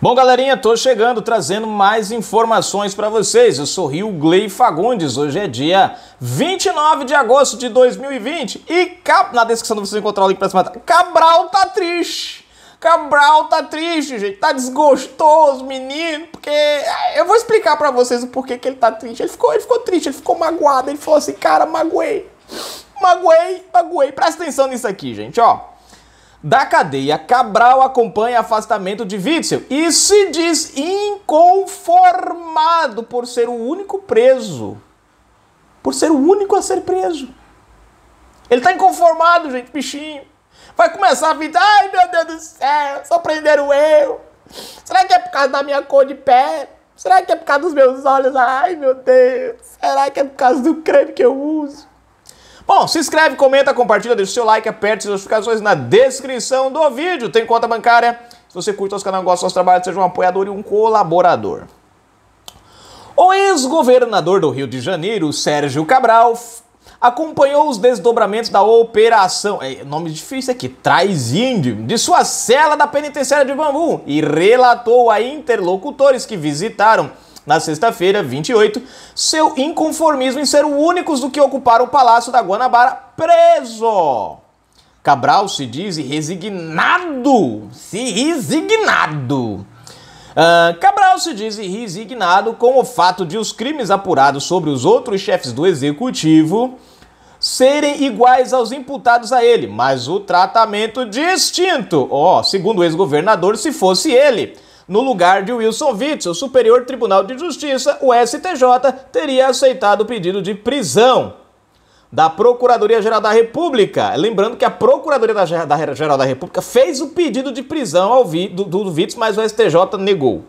Bom, galerinha, tô chegando trazendo mais informações para vocês. Eu sou Rio Glei Fagundes. Hoje é dia 29 de agosto de 2020 e cap... na descrição você encontra o link para se matar. Cabral tá triste. Cabral tá triste, gente. Tá desgostoso, menino, porque é, eu vou explicar para vocês o porquê que ele tá triste. Ele ficou, ele ficou triste, ele ficou magoado. Ele falou assim: "Cara, magoei. Magoei, magoei. Presta atenção nisso aqui, gente, ó da cadeia, Cabral acompanha afastamento de Witzel e se diz inconformado por ser o único preso. Por ser o único a ser preso. Ele tá inconformado, gente, bichinho. Vai começar a vida. ai meu Deus do céu, só prenderam eu. Será que é por causa da minha cor de pele? Será que é por causa dos meus olhos? Ai meu Deus, será que é por causa do creme que eu uso? Bom, se inscreve, comenta, compartilha, deixa o seu like, aperte as notificações na descrição do vídeo. Tem conta bancária. Se você curte os canais, gosta do nosso trabalho, seja um apoiador e um colaborador. O ex-governador do Rio de Janeiro, Sérgio Cabral, acompanhou os desdobramentos da operação, é, nome difícil aqui, Traz Índio, de sua cela da penitenciária de Bambu e relatou a interlocutores que visitaram na sexta-feira, 28, seu inconformismo em ser o único do que ocuparam o Palácio da Guanabara preso. Cabral se diz resignado, se resignado. Uh, Cabral se diz resignado com o fato de os crimes apurados sobre os outros chefes do executivo serem iguais aos imputados a ele, mas o tratamento distinto. Ó, oh, segundo o ex-governador, se fosse ele, no lugar de Wilson Witzel. o Superior Tribunal de Justiça, o STJ, teria aceitado o pedido de prisão da Procuradoria-Geral da República. Lembrando que a Procuradoria-Geral da República fez o pedido de prisão ao vi, do, do mas o STJ negou.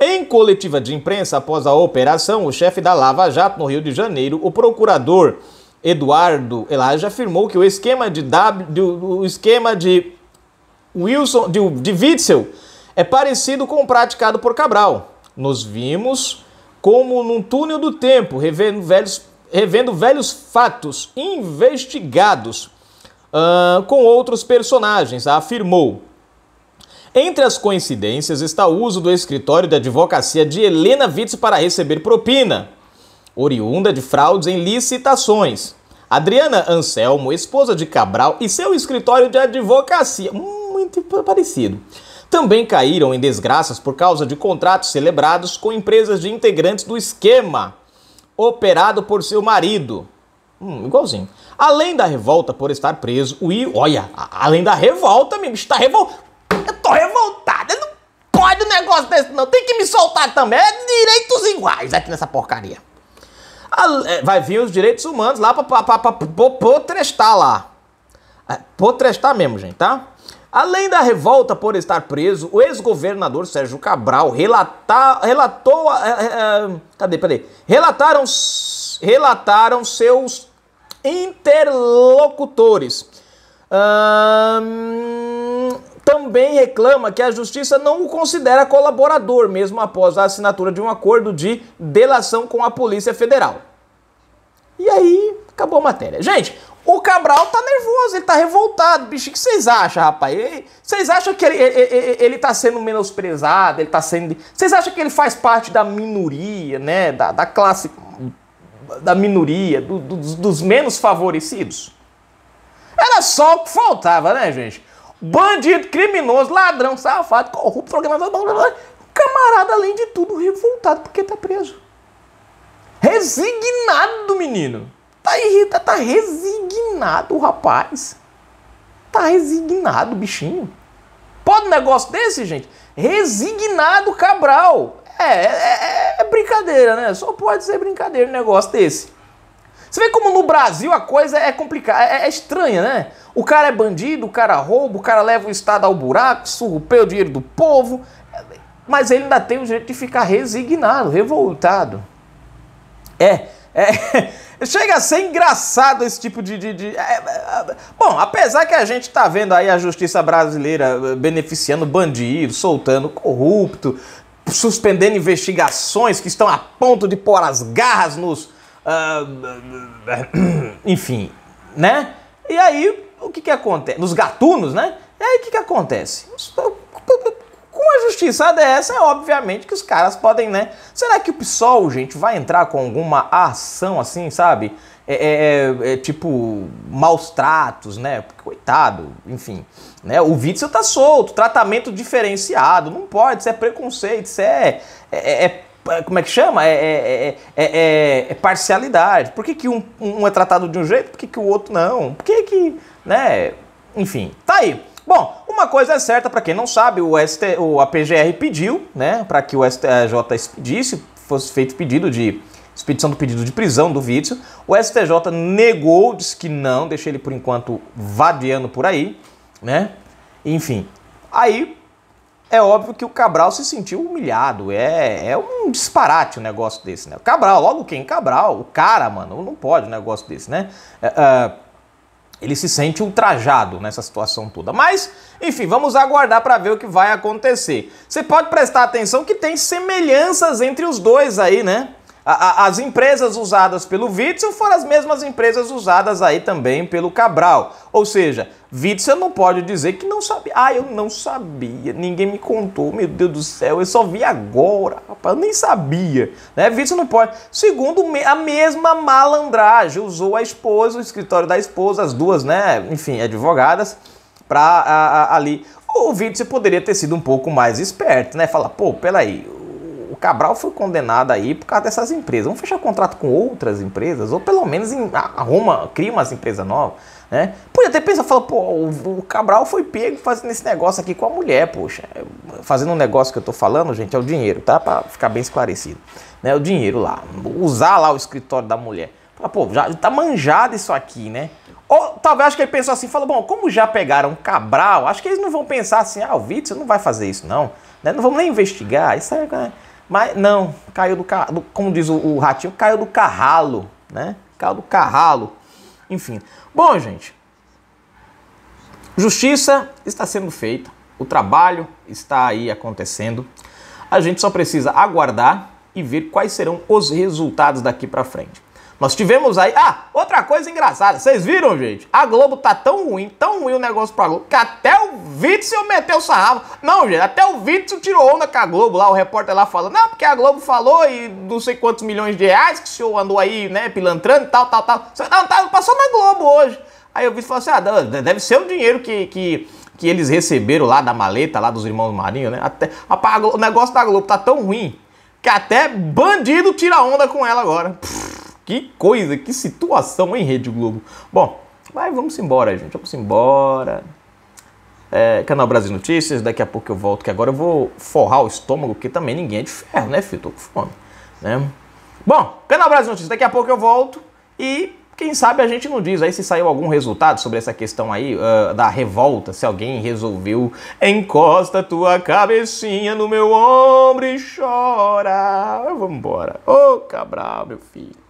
Em coletiva de imprensa, após a operação, o chefe da Lava Jato no Rio de Janeiro, o procurador Eduardo Elage, afirmou que o esquema de, w, o esquema de Wilson, de, de Witzel, é parecido com o praticado por Cabral. Nos vimos como num túnel do tempo, revendo velhos, revendo velhos fatos investigados uh, com outros personagens, afirmou. Entre as coincidências está o uso do escritório de advocacia de Helena Witz para receber propina, oriunda de fraudes em licitações. Adriana Anselmo, esposa de Cabral, e seu escritório de advocacia. Muito parecido também caíram em desgraças por causa de contratos celebrados com empresas de integrantes do esquema operado por seu marido. Hum, igualzinho. Além da revolta por estar preso, o I. Olha, além da revolta, amigo, está revoltado. Eu tô revoltado, eu não pode um negócio desse, não. Tem que me soltar também. É direitos iguais aqui nessa porcaria. É, vai vir os direitos humanos lá pra, pra, pra, pra potrestar lá. É, potrestar mesmo, gente, tá? Além da revolta por estar preso, o ex-governador Sérgio Cabral relatar, relatou. É, cadê? Peraí. Relataram, relataram seus interlocutores. também reclama que a justiça não o considera colaborador, mesmo após a assinatura de um acordo de delação com a Polícia Federal. E aí, acabou a matéria. Gente, o Cabral tá nervoso Deus, ele tá revoltado, bicho. O que vocês acham, rapaz? vocês acham que ele, ele, ele tá sendo menosprezado? Ele tá sendo. Vocês acham que ele faz parte da minoria, né? Da, da classe. Da minoria, do, do, dos menos favorecidos? Era só o que faltava, né, gente? Bandido, criminoso, ladrão, safado, corrupto, programador, blá, camarada, além de tudo, revoltado porque tá preso. Resignado, menino. Tá irritado, tá resignado o rapaz. Tá resignado o bichinho. Pode um negócio desse, gente? Resignado Cabral. É, é, é, é brincadeira, né? Só pode ser brincadeira um negócio desse. Você vê como no Brasil a coisa é complicada, é, é, estranha, né? O cara é bandido, o cara rouba, o cara leva o Estado ao buraco, surrupeia o dinheiro do povo, mas ele ainda tem o jeito de ficar resignado, revoltado. É, é, Chega a ser engraçado esse tipo de. de, de... É, é, é, bom, apesar que a gente tá vendo aí a justiça brasileira eh, beneficiando bandido, soltando corrupto, suspendendo investigações que estão a ponto de pôr as garras nos. Uh, enfim, né? E aí, o que que acontece? Nos gatunos, né? E aí, o que que acontece? injustiçada é essa? É obviamente que os caras podem, né? Será que o PSOL, gente, vai entrar com alguma ação assim, sabe? É, é, é, é tipo maus tratos, né? Coitado, enfim. Né? O Witzel tá solto, tratamento diferenciado, não pode, isso é preconceito, isso é. é, é, é como é que chama? É, é, parcialidade. Por que, que um, um, é tratado de um jeito? Por que, que o outro não? Por que que. né? Enfim, tá aí. Bom, uma coisa é certa, para quem não sabe, o, ST, o a PGR pediu, né, para que o STJ expedisse, fosse feito pedido de expedição do pedido de prisão do vídeo. O STJ negou, disse que não, deixei ele por enquanto vadiando por aí, né? Enfim. Aí é óbvio que o Cabral se sentiu humilhado. É, é um disparate o um negócio desse, né? O Cabral, logo quem? Cabral, o cara, mano, não pode um negócio desse, né? uh ele se sente ultrajado nessa situação toda. Mas, enfim, vamos aguardar para ver o que vai acontecer. Você pode prestar atenção que tem semelhanças entre os dois aí, né? a, as empresas usadas pelo Witzel foram as mesmas empresas usadas aí também pelo Cabral. Ou seja, Witzel não pode dizer que não sabia. Ah, eu não sabia, ninguém me contou, meu Deus do céu, eu só vi agora, rapaz, eu nem sabia. Né? Witzel não pode. Segundo, a mesma malandragem, usou a esposa, o escritório da esposa, as duas, né, enfim, advogadas, para ali. O Witzel poderia ter sido um pouco mais esperto, né? Falar, pô, peraí, o Cabral foi condenado aí por causa dessas empresas. Vamos fechar contrato com outras empresas, ou pelo menos em, arruma, cria umas empresas novas, né? Pô, ter pensado, falou, pô, o, o, Cabral foi pego fazendo esse negócio aqui com a mulher, poxa. É, fazendo um negócio que eu tô falando, gente, é o dinheiro, tá? Pra ficar bem esclarecido. Né? O dinheiro lá, usar lá o escritório da mulher. Fala, pô, já tá manjado isso aqui, né? Ou talvez acho que ele pensou assim, falou, bom, como já pegaram Cabral, acho que eles não vão pensar assim, ah, o você não vai fazer isso não, né? Não vamos nem investigar, isso é... Né? Mas não, caiu do, do como diz o, o ratinho, caiu do carralo, né? Caiu do carralo. Enfim. Bom, gente, justiça está sendo feita, o trabalho está aí acontecendo. A gente só precisa aguardar e ver quais serão os resultados daqui para frente. Nós tivemos aí. Ah, outra coisa engraçada. Vocês viram, gente? A Globo tá tão ruim, tão ruim o negócio pra Globo, que até o Witzel meteu sarrafo. Não, gente, até o Witzel tirou onda com a Globo lá. O repórter lá falando, não, porque a Globo falou e não sei quantos milhões de reais que o senhor andou aí, né, pilantrando e tal, tal, tal. Não, tá, passou na Globo hoje. Aí o Witzel falou assim: ah, deve ser o dinheiro que. que que eles receberam lá da maleta lá dos irmãos Marinho, né? Até, a o negócio da Globo tá tão ruim que até bandido tira onda com ela agora. Pff. Que coisa, que situação, hein, Rede Globo? Bom, mas vamos embora, gente. Vamos embora. É, Canal Brasil Notícias, daqui a pouco eu volto, que agora eu vou forrar o estômago, porque também ninguém é de ferro, né, filho? Tô com fome. Né? Bom, Canal Brasil Notícias, daqui a pouco eu volto e quem sabe a gente não diz aí se saiu algum resultado sobre essa questão aí uh, da revolta, se alguém resolveu encosta tua cabecinha no meu ombro e chora. Vamos embora. Ô, oh, Cabral, meu filho.